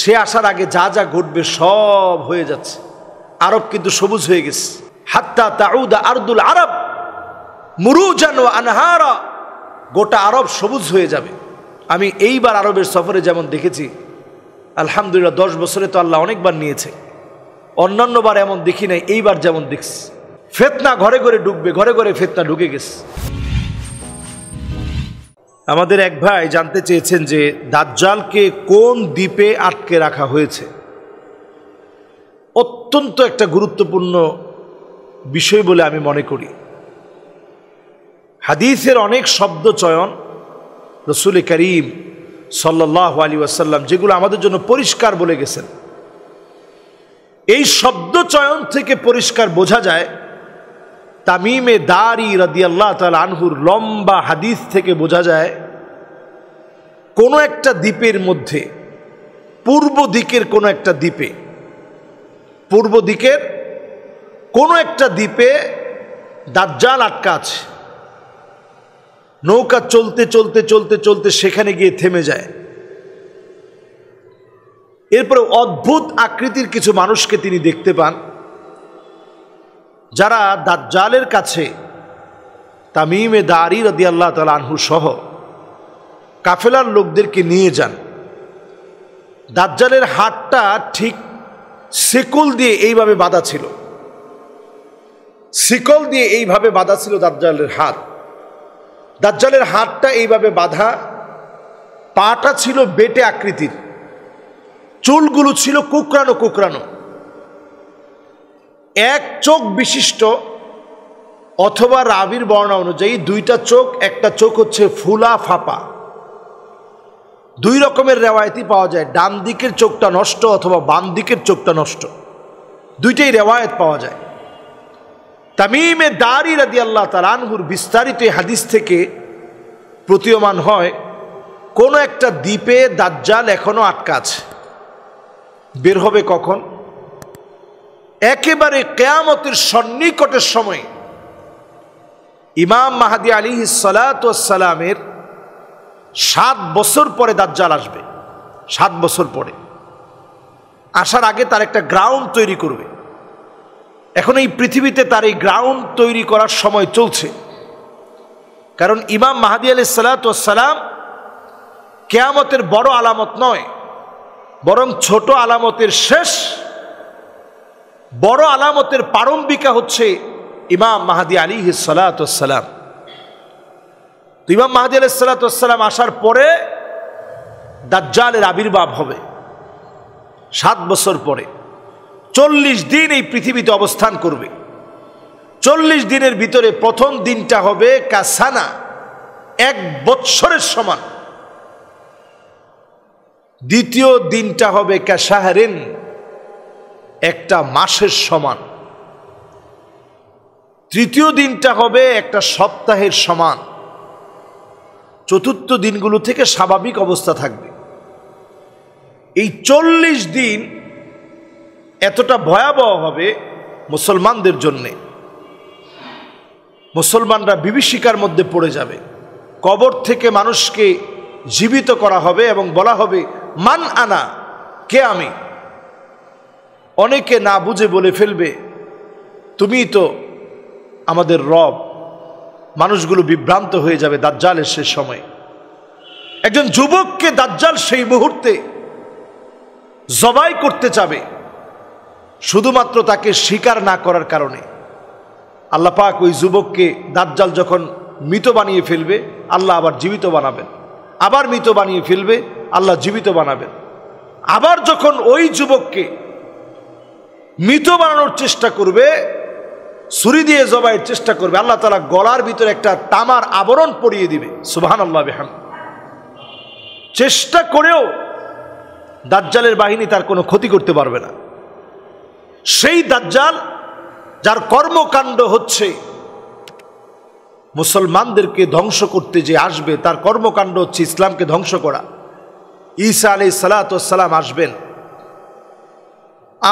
সে আসার আগে যা যা ঘটবে সব হয়ে যাচ্ছে আরব কিন্তু সবুজ হয়ে গেছে হাত্তা তাউদা আরদুল আরব মুরুজান যেন আনহারা গোটা আরব সবুজ হয়ে যাবে আমি এইবার আরবের সফরে যেমন দেখেছি আলহামদুলিল্লাহ দশ বছরে তো আল্লাহ অনেকবার নিয়েছে অন্যান্যবার এমন দেখি নাই এইবার যেমন দেখছি ফেতনা ঘরে ঘরে ঢুকবে ঘরে ঘরে ফেতনা ঢুকে গেছে আমাদের এক ভাই জানতে চেয়েছেন যে দাজ্জালকে কোন দ্বীপে আটকে রাখা হয়েছে অত্যন্ত একটা গুরুত্বপূর্ণ বিষয় বলে আমি মনে করি হাদিসের অনেক শব্দ চয়ন রসুল করিম সাল্লাহ আলী ওয়াসাল্লাম যেগুলো আমাদের জন্য পরিষ্কার বলে গেছেন এই শব্দ চয়ন থেকে পরিষ্কার বোঝা যায় তামিমে দারি আল্লাহ তাল আনহুর লম্বা হাদিস থেকে বোঝা যায় কোনো একটা দ্বীপের মধ্যে পূর্ব দিকের কোনো একটা দ্বীপে পূর্ব দিকের কোনো একটা দ্বীপে দাজ্জাল আটকা আছে নৌকা চলতে চলতে চলতে চলতে সেখানে গিয়ে থেমে যায় এরপরে অদ্ভুত আকৃতির কিছু মানুষকে তিনি দেখতে পান যারা দাজ্জালের কাছে তামিমে দারি রদি আল্লাহ আনহু সহ কাফেলার লোকদেরকে নিয়ে যান দাজ্জালের হাটটা ঠিক শেকল দিয়ে এইভাবে বাঁধা ছিল শিকল দিয়ে এইভাবে বাঁধা ছিল দাজ্জালের হাত দাজ্জালের হাটটা এইভাবে বাঁধা পাটা ছিল বেটে আকৃতির চুলগুলো ছিল কুকরানো কুকরানো এক চোখ বিশিষ্ট অথবা রাবির বর্ণা অনুযায়ী দুইটা চোখ একটা চোখ হচ্ছে ফুলা ফাপা দুই রকমের রেওয়ায়তি পাওয়া যায় ডান দিকের চোখটা নষ্ট অথবা বাম দিকের চোখটা নষ্ট দুইটাই রেওয়ায়ত পাওয়া যায় তামিমে দারি রাদি আল্লাহ আনহুর বিস্তারিত হাদিস থেকে প্রতীয়মান হয় কোনো একটা দ্বীপে দাজ্জাল এখনও আটকা আছে বের হবে কখন একেবারে কেয়ামতের সন্নিকটের সময় ইমাম মাহাদি আলী সালাতামের সাত বছর পরে দাজ্জাল আসবে সাত বছর পরে আসার আগে তার একটা গ্রাউন্ড তৈরি করবে এখন এই পৃথিবীতে তার এই গ্রাউন্ড তৈরি করার সময় চলছে কারণ ইমাম মাহাদি আলি সালাতাম কেয়ামতের বড় আলামত নয় বরং ছোট আলামতের শেষ বড় আলামতের প্রারম্ভিকা হচ্ছে ইমাম মাহাদি আলী হিসালাতাম তো ইমাম মাহাদি আলি সালাতাম আসার পরে দাজ্জালের আবির্ভাব হবে সাত বছর পরে চল্লিশ দিন এই পৃথিবীতে অবস্থান করবে চল্লিশ দিনের ভিতরে প্রথম দিনটা হবে কাসানা এক বৎসরের সমান দ্বিতীয় দিনটা হবে কাসাহারেন একটা মাসের সমান তৃতীয় দিনটা হবে একটা সপ্তাহের সমান চতুর্থ দিনগুলো থেকে স্বাভাবিক অবস্থা থাকবে এই চল্লিশ দিন এতটা ভয়াবহ হবে মুসলমানদের জন্যে মুসলমানরা বিভীষিকার মধ্যে পড়ে যাবে কবর থেকে মানুষকে জীবিত করা হবে এবং বলা হবে মান আনা কে আমি অনেকে না বুঝে বলে ফেলবে তুমি তো আমাদের রব মানুষগুলো বিভ্রান্ত হয়ে যাবে দাজ্জালের সে সময় একজন যুবককে দাজ্জাল সেই মুহূর্তে জবাই করতে চাবে শুধুমাত্র তাকে স্বীকার না করার কারণে আল্লাহ পাক ওই যুবককে দাজ্জাল যখন মৃত বানিয়ে ফেলবে আল্লাহ আবার জীবিত বানাবেন আবার মৃত বানিয়ে ফেলবে আল্লাহ জীবিত বানাবেন আবার যখন ওই যুবককে মৃত বানানোর চেষ্টা করবে ছুরি দিয়ে জবাইয়ের চেষ্টা করবে আল্লাহ তালা গলার ভিতরে একটা তামার আবরণ পরিয়ে দিবে সুবাহান আল্লাহ বেহান চেষ্টা করেও দাজ্জালের বাহিনী তার কোনো ক্ষতি করতে পারবে না সেই দাজ্জাল যার কর্মকাণ্ড হচ্ছে মুসলমানদেরকে ধ্বংস করতে যে আসবে তার কর্মকাণ্ড হচ্ছে ইসলামকে ধ্বংস করা ঈসা আলি সালাতাম আসবেন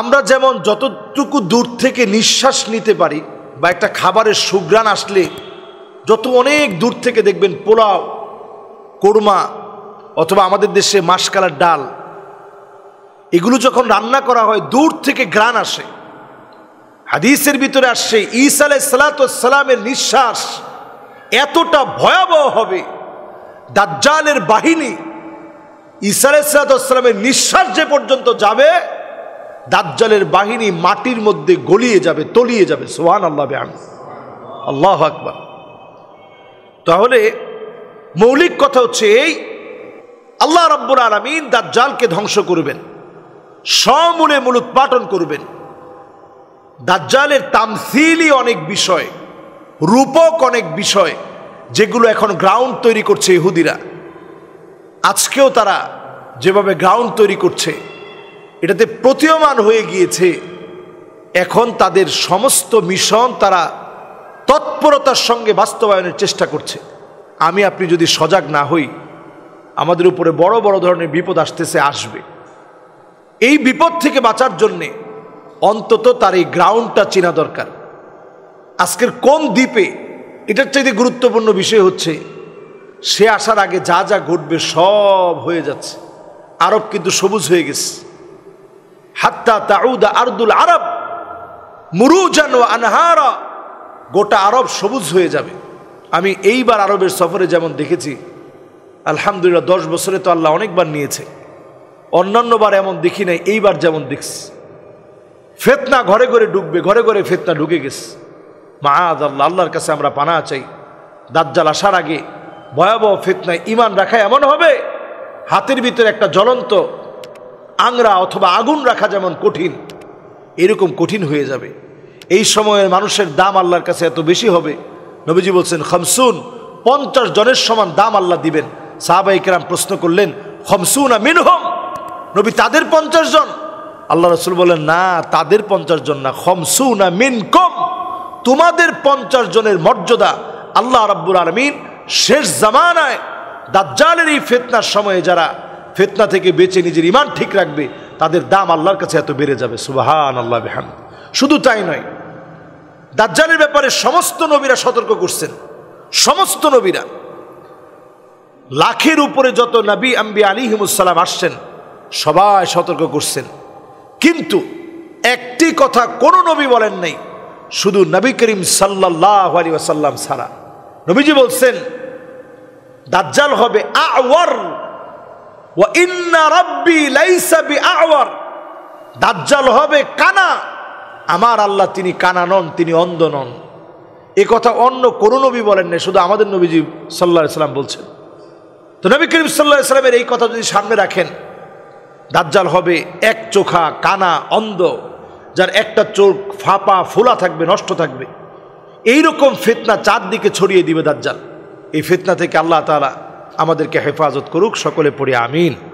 আমরা যেমন যতটুকু দূর থেকে নিঃশ্বাস নিতে পারি বা একটা খাবারের সুগ্রাণ আসলে যত অনেক দূর থেকে দেখবেন পোলাও কোরমা অথবা আমাদের দেশে মাসকালার ডাল এগুলো যখন রান্না করা হয় দূর থেকে গ্রাণ আসে হাদিসের ভিতরে আসছে ঈসা সালামের নিঃশ্বাস এতটা ভয়াবহ হবে দাজ্জালের বাহিনী ইসালে সালাতামের নিঃশ্বাস যে পর্যন্ত যাবে দাজ্জালের বাহিনী মাটির মধ্যে গলিয়ে যাবে তলিয়ে যাবে সোহান আল্লাহ আমি আল্লাহ আকবর তাহলে মৌলিক কথা হচ্ছে এই আল্লাহ রব্বুর আলমিন দাজ্জালকে ধ্বংস করবেন সমূলে মূল উৎপাটন করবেন দাজ্জালের তামসিলই অনেক বিষয় রূপক অনেক বিষয় যেগুলো এখন গ্রাউন্ড তৈরি করছে ইহুদিরা আজকেও তারা যেভাবে গ্রাউন্ড তৈরি করছে এটাতে প্রতীয়মান হয়ে গিয়েছে এখন তাদের সমস্ত মিশন তারা তৎপরতার সঙ্গে বাস্তবায়নের চেষ্টা করছে আমি আপনি যদি সজাগ না হই আমাদের উপরে বড় বড় ধরনের বিপদ আসতেছে আসবে এই বিপদ থেকে বাঁচার জন্যে অন্তত তার এই গ্রাউন্ডটা চেনা দরকার আজকের কোন দ্বীপে এটার চাইতে গুরুত্বপূর্ণ বিষয় হচ্ছে সে আসার আগে যা যা ঘটবে সব হয়ে যাচ্ছে আরব কিন্তু সবুজ হয়ে গেছে হাত্তা তাউদা আরদুল আরব মুরুজান ও আনহারা গোটা আরব সবুজ হয়ে যাবে আমি এইবার আরবের সফরে যেমন দেখেছি আলহামদুলিল্লাহ দশ বছরে তো আল্লাহ অনেকবার নিয়েছে অন্যান্যবার এমন দেখি নাই এইবার যেমন দেখছি ফেতনা ঘরে ঘরে ডুববে ঘরে ঘরে ফেতনা ঢুকে গেছে মা আল্লাহ আল্লাহর কাছে আমরা পানা চাই দাজ্জাল আসার আগে ভয়াবহ ফেতনায় ইমান রাখা এমন হবে হাতের ভিতরে একটা জ্বলন্ত আংরা অথবা আগুন রাখা যেমন কঠিন এরকম কঠিন হয়ে যাবে এই সময়ের মানুষের দাম আল্লাহর কাছে এত বেশি হবে নবীজি বলছেন খমসুন পঞ্চাশ জনের সমান দাম আল্লাহ দিবেন কেরাম প্রশ্ন করলেন খমসুন মিনহম নবী তাদের পঞ্চাশ জন আল্লাহ রসুল বলেন না তাদের পঞ্চাশ জন না খমসুন কম তোমাদের পঞ্চাশ জনের মর্যাদা আল্লাহ রাব্বুল আলমিন শেষ জামানায় দাজ্জালের এই ফেতনার সময়ে যারা ফেতনা থেকে বেঁচে নিজের ইমান ঠিক রাখবে তাদের দাম আল্লাহর কাছে এত বেড়ে যাবে সুবাহান আল্লাহ বেহান শুধু তাই নয় দাজ্জালের ব্যাপারে সমস্ত নবীরা সতর্ক করছেন সমস্ত নবীরা লাখের উপরে যত নবী আম্বি আলী হিমুসালাম আসছেন সবাই সতর্ক করছেন কিন্তু একটি কথা কোনো নবী বলেন নাই শুধু নবী করিম সাল্লাহ আলী ওয়াসাল্লাম সারা নবীজি বলছেন দাজ্জাল হবে আওয়ার ও ইন্না দাজ্জাল হবে কানা আমার আল্লাহ তিনি কানা নন তিনি অন্ধ নন এ কথা অন্য কোনো নবী বলেন না শুধু আমাদের নবীজি সাল্লাহ সাল্লাম বলছেন তো নবী করিম সাল্লাহ সাল্লামের এই কথা যদি সামনে রাখেন দাজ্জাল হবে এক চোখা কানা অন্ধ যার একটা চোখ ফাঁপা ফোলা থাকবে নষ্ট থাকবে এই রকম ফেতনা চারদিকে ছড়িয়ে দিবে দাজ্জাল এই ফেতনা থেকে আল্লাহ তালা আমাদেরকে হেফাজত করুক সকলে পড়ি আমিন